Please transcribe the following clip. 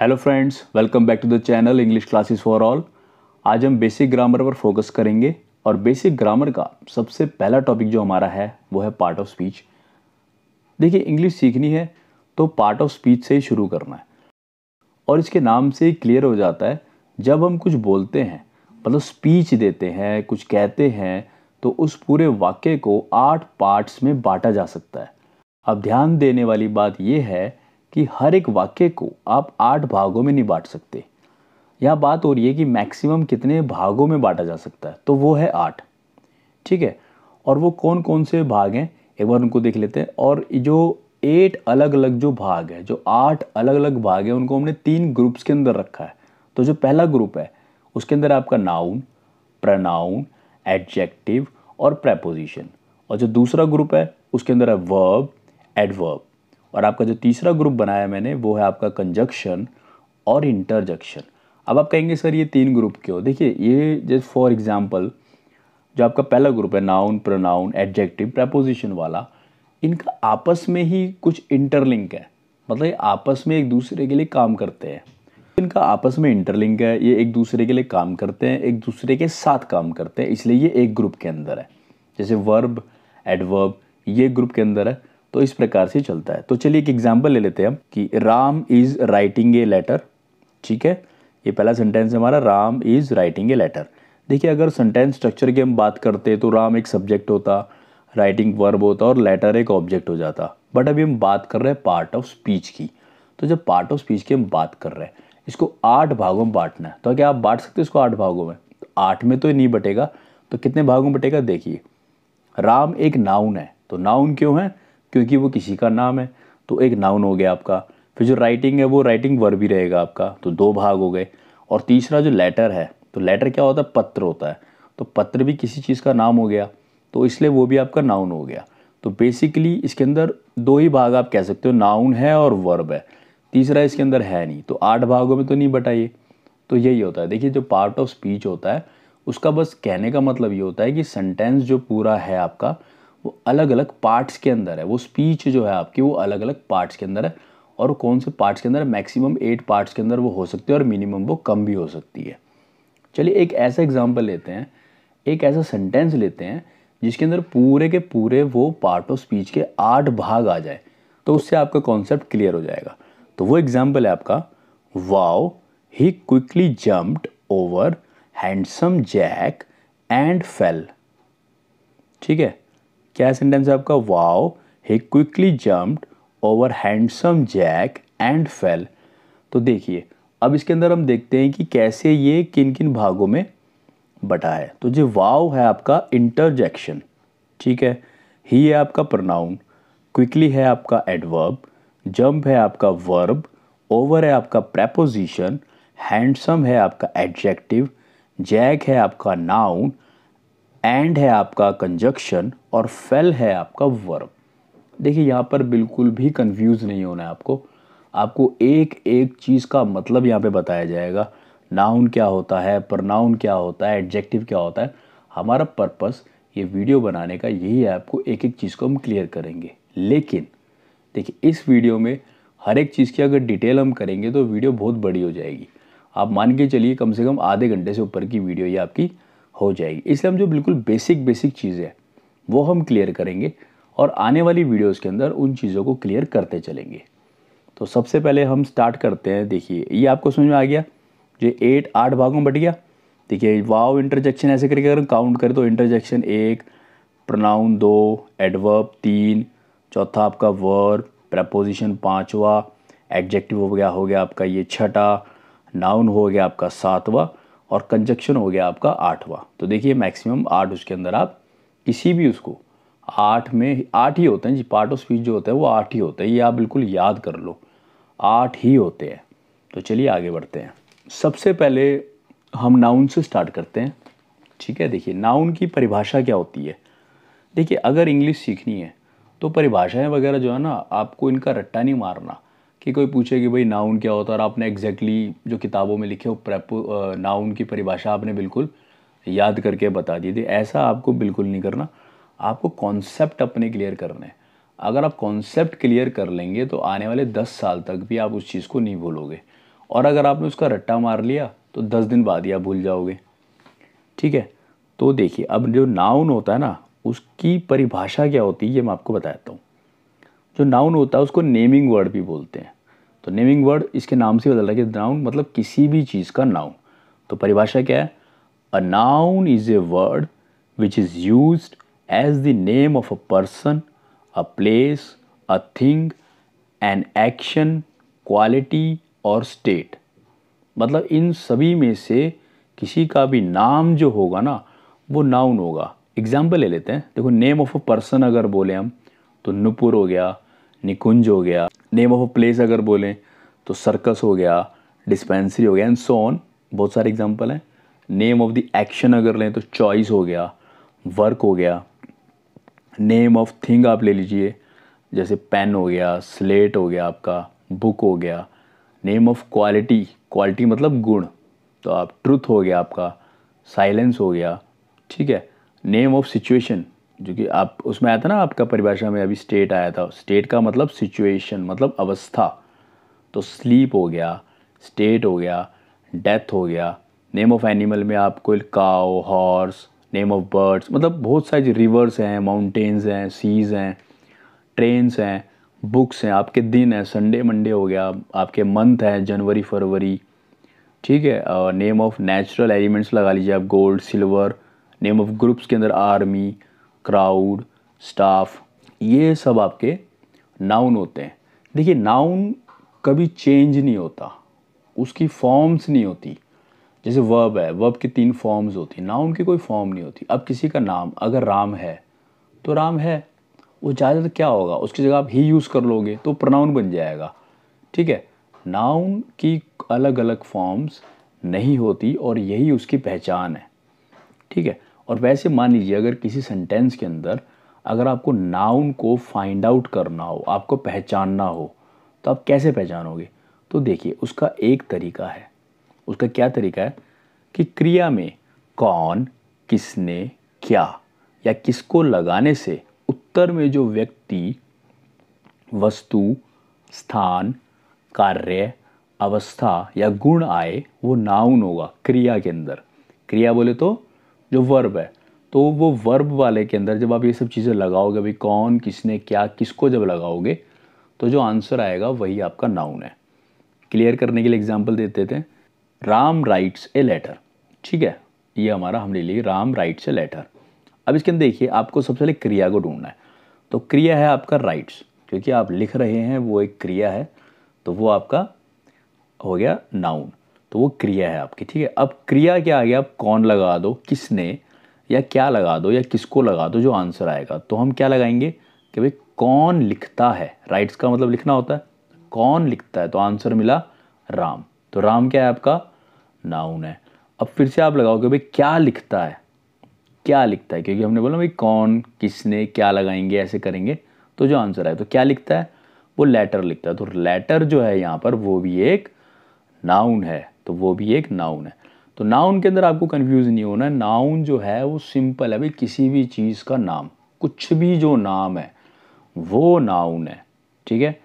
hello friends welcome back to the channel English classes for all आज हम basic grammar पर focus करेंगे और बेसिक ग्रामर का सबसे पहला टॉपिक जो हमारा है वो है पार्ट ऑफ स्पीच देखिए इंग्लिश सीखनी है तो पार्ट ऑफ स्पीच से ही शुरू करना है और इसके नाम से ही क्लियर हो जाता है जब हम कुछ बोलते हैं मतलब स्पीच देते हैं कुछ कहते हैं तो उस पूरे वाक्य को आठ पार्ट्स में बांटा जा सकता है अब ध्यान देने वाली बात यह है कि हर एक वाक्य को आप आठ भागों में नहीं बांट सकते यहाँ बात हो रही है कि मैक्सिमम कितने भागों में बांटा जा सकता है तो वो है आठ ठीक है और वो कौन कौन से भाग हैं एक बार उनको देख लेते हैं और जो एट अलग अलग जो भाग है जो आठ अलग अलग भाग है उनको हमने तीन ग्रुप्स के अंदर रखा है तो जो पहला ग्रुप है उसके अंदर आपका नाउन प्रनाउन एडजेक्टिव और प्रेपोजिशन और जो दूसरा ग्रुप है उसके अंदर है वर्ब एडवर्ब और आपका जो तीसरा ग्रुप बनाया मैंने वो है आपका कंजक्शन और इंटरजक्शन अब आप कहेंगे सर ये तीन ग्रुप क्यों देखिए ये जैसे फॉर एग्ज़ाम्पल जो आपका पहला ग्रुप है नाउन प्रोनाउन एडजेक्टिव प्रपोजिशन वाला इनका आपस में ही कुछ इंटरलिंक है मतलब ये आपस में एक दूसरे के लिए काम करते हैं इनका आपस में इंटरलिंक है ये एक दूसरे के लिए काम करते हैं एक दूसरे के साथ काम करते हैं इसलिए ये एक ग्रुप के अंदर है जैसे वर्ब एडवर्ब ये ग्रुप के अंदर है तो इस प्रकार से चलता है तो चलिए एक एग्जाम्पल ले लेते हैं हम कि Ram is writing a letter ठीक है ये पहला सेंटेंस हमारा Ram is writing a letter देखिए अगर सेंटेंस स्ट्रक्चर की हम बात करते तो राम एक सब्जेक्ट होता राइटिंग वर्ब होता और लेटर एक ऑब्जेक्ट हो जाता बट अभी हम बात कर रहे हैं पार्ट ऑफ स्पीच की तो जब पार्ट ऑफ स्पीच की हम बात कर रहे हैं इसको आठ भागों में बांटना है तो क्या आप बांट सकते हैं इसको आठ भागों में तो आठ में तो नहीं बटेगा तो कितने भागों में बटेगा देखिए राम एक नाउन है तो नाउन क्यों है क्योंकि वो किसी का नाम है तो एक नाउन हो गया आपका फिर जो राइटिंग है वो राइटिंग वर्ब ही रहेगा आपका तो दो भाग हो गए और तीसरा जो लेटर है तो लेटर क्या होता है पत्र होता है तो पत्र भी किसी चीज़ का नाम हो गया तो इसलिए वो भी आपका नाउन हो गया तो बेसिकली इसके अंदर दो ही भाग आप कह सकते हो नाउन है और वर्ब है तीसरा इसके अंदर है नहीं तो आठ भागों में तो नहीं बटाइए तो यही होता है देखिए जो पार्ट ऑफ स्पीच होता है उसका बस कहने का मतलब ये होता है कि सेंटेंस जो पूरा है आपका वो अलग अलग पार्ट्स के अंदर है वो स्पीच जो है आपकी वो अलग अलग पार्ट्स के अंदर है और कौन से पार्ट्स के अंदर मैक्सिमम एट पार्ट्स के अंदर वो हो सकती है और मिनिमम वो कम भी हो सकती है चलिए एक ऐसा एग्जाम्पल लेते हैं एक ऐसा सेंटेंस लेते हैं जिसके अंदर पूरे के पूरे वो पार्ट ऑफ स्पीच के आठ भाग आ जाए तो उससे आपका कॉन्सेप्ट क्लियर हो जाएगा तो वो एग्जाम्पल है आपका wow he quickly jumped over handsome Jack and fell ठीक है क्या सेंटेंस है आपका wow he quickly jumped over handsome Jack and fell तो देखिए अब इसके अंदर हम देखते हैं कि कैसे ये किन किन भागों में बटा है तो जो वाव है आपका इंटरजेक्शन ठीक है ही है आपका प्रोनाउन क्विकली है आपका एडवर्ब जंप है आपका वर्ब ओवर है आपका प्रेपोजिशन हैंडसम है आपका एडजेक्टिव जैक है आपका नाउन एंड है आपका कंजक्शन और फेल है आपका वर्ब देखिए यहाँ पर बिल्कुल भी कंफ्यूज नहीं होना है आपको आपको एक एक चीज़ का मतलब यहाँ पे बताया जाएगा नाउन क्या होता है प्रनाउन क्या होता है एडजेक्टिव क्या होता है हमारा पर्पस ये वीडियो बनाने का यही है आपको एक एक चीज़ को हम क्लियर करेंगे लेकिन देखिए इस वीडियो में हर एक चीज़ की अगर डिटेल हम करेंगे तो वीडियो बहुत बड़ी हो जाएगी आप मान के चलिए कम से कम आधे घंटे से ऊपर की वीडियो ये आपकी हो जाएगी इसलिए हम जो बिल्कुल बेसिक बेसिक चीज़ें हैं वो हम क्लियर करेंगे और आने वाली वीडियोस के अंदर उन चीज़ों को क्लियर करते चलेंगे तो सबसे पहले हम स्टार्ट करते हैं देखिए ये आपको समझ में आ गया जो एट आठ भागों में बट गया देखिए वाव इंटरजेक्शन ऐसे करके अगर काउंट करें तो इंटरजेक्शन एक प्रोनाउन दो एडवर्ब तीन चौथा आपका वर्ब प्रपोजिशन पाँचवा एडजेक्टिव हो गया हो गया आपका ये छठा नाउन हो गया आपका सातवा और कंजक्शन हो गया आपका आठवां तो देखिए मैक्सिमम आठ उसके अंदर आप किसी भी उसको आठ में आठ ही होते हैं जी पार्ट ऑफ स्पीच जो होता है वो आठ ही होता है ये आप बिल्कुल याद कर लो आठ ही होते हैं तो चलिए आगे बढ़ते हैं सबसे पहले हम नाउन से स्टार्ट करते हैं ठीक है देखिए नाउन की परिभाषा क्या होती है देखिए अगर इंग्लिश सीखनी है तो परिभाषाएं वगैरह जो है ना आपको इनका रट्टा नहीं मारना कि कोई पूछे कि भाई नाउन क्या होता है और आपने एग्जैक्टली exactly जो किताबों में लिखे हो प्रेप नाउन की परिभाषा आपने बिल्कुल याद करके बता दी थी ऐसा आपको बिल्कुल नहीं करना आपको कॉन्सेप्ट अपने क्लियर करने हैं अगर आप कॉन्सेप्ट क्लियर कर लेंगे तो आने वाले दस साल तक भी आप उस चीज़ को नहीं भूलोगे और अगर आपने उसका रट्टा मार लिया तो दस दिन बाद ही आप भूल जाओगे ठीक है तो देखिए अब जो नाउन होता है ना उसकी परिभाषा क्या होती है ये मैं आपको बताता हूँ जो नाउन होता है उसको नेमिंग वर्ड भी बोलते हैं तो नेमिंग वर्ड इसके नाम से बदल रहा है कि नाउन मतलब किसी भी चीज़ का नाउन तो परिभाषा क्या है a noun is a word which is use as the name of a person a place a thing an action quality और स्टेट मतलब इन सभी में से किसी का भी नाम जो होगा ना वो नाउन होगा एग्जाम्पल ले लेते हैं देखो नेम ऑफ अ पर्सन अगर बोले हम तो नुपुर हो गया निकुंज हो गया नेम ऑफ अ प्लेस अगर बोलें तो सर्कस हो गया डिस्पेंसरी हो गया एंड सो ऑन बहुत सारे एग्जाम्पल हैं नेम ऑफ द एक्शन अगर लें तो चॉइस हो गया वर्क हो गया नेम ऑफ थिंग आप ले लीजिए जैसे पेन हो गया स्लेट हो गया आपका बुक हो गया नेम ऑफ क्वालिटी क्वालिटी मतलब गुण तो आप ट्रुथ हो गया आपका साइलेंस हो गया ठीक है नेम ऑफ सिचुएशन जो कि आप उसमें आया था ना आपका परिभाषा में अभी स्टेट आया था स्टेट का मतलब सिचुएशन मतलब अवस्था तो स्लीप हो गया स्टेट हो गया डेथ हो गया नेम ऑफ़ एनिमल में आपको cow horse name of birds मतलब बहुत सारे रिवर्स हैं माउंटेन्स हैं सीज़ हैं ट्रेन्स हैं बुक्स हैं आपके दिन हैं संडे मंडे हो गया आपके मंथ हैं जनवरी फरवरी ठीक है नेम ऑफ़ नेचुरल एलिमेंट्स लगा लीजिए आप gold silver name of groups के अंदर आर्मी क्राउड स्टाफ ये सब आपके नाउन होते हैं देखिए नाउन कभी चेंज नहीं होता उसकी फॉर्म्स नहीं होती जैसे वर्ब है वर्ब की तीन फॉर्म्स होती नाउन की कोई फॉर्म नहीं होती अब किसी का नाम अगर राम है तो राम है वो ज़्यादातर क्या होगा उसकी जगह आप ही यूज़ कर लोगे तो प्रोनाउन बन जाएगा ठीक है नाउन की अलग अलग फॉर्म्स नहीं होती और यही उसकी पहचान है ठीक है और वैसे मान लीजिए अगर किसी सेंटेंस के अंदर अगर आपको नाउन को फाइंड आउट करना हो आपको पहचानना हो तो आप कैसे पहचानोगे तो देखिए उसका एक तरीका है उसका क्या तरीका है कि क्रिया में कौन किसने क्या या किसको लगाने से उत्तर में जो व्यक्ति वस्तु स्थान कार्य अवस्था या गुण आए वो नाउन होगा क्रिया के अंदर क्रिया बोले तो जो वर्ब है तो वो वर्ब वाले के अंदर जब आप ये सब चीज़ें लगाओगे भाई कौन किसने क्या किसको जब लगाओगे तो जो आंसर आएगा वही आपका नाउन है क्लियर करने के लिए एग्जाम्पल देते थे राम राइट्स ए लेटर ठीक है ये हमारा हमने लिए राम राइट्स ए लेटर अब इसके अंदर देखिए आपको सबसे पहले क्रिया को ढूंढना है तो क्रिया है आपका राइट्स क्योंकि आप लिख रहे हैं वो एक क्रिया है तो वो आपका हो गया नाउन तो वो क्रिया है आपकी ठीक है अब क्रिया क्या आ गया आप कौन लगा दो किसने या क्या लगा दो या किसको लगा दो जो आंसर आएगा तो हम क्या लगाएंगे कि भाई कौन लिखता है राइट्स का मतलब लिखना होता है कौन लिखता है तो आंसर मिला राम तो राम क्या है आपका नाउन है अब फिर से आप लगाओगे भाई क्या लिखता है क्या लिखता है क्योंकि हमने बोला भाई कौन किसने क्या लगाएंगे ऐसे करेंगे तो जो आंसर आए तो क्या लिखता है वो लेटर लिखता है तो लेटर जो है यहाँ पर वो भी एक नाउन है तो वो भी एक नाउन है तो नाउन के अंदर आपको कन्फ्यूज़ नहीं होना है नाउन जो है वो सिंपल है भाई किसी भी चीज़ का नाम कुछ भी जो नाम है वो नाउन है ठीक है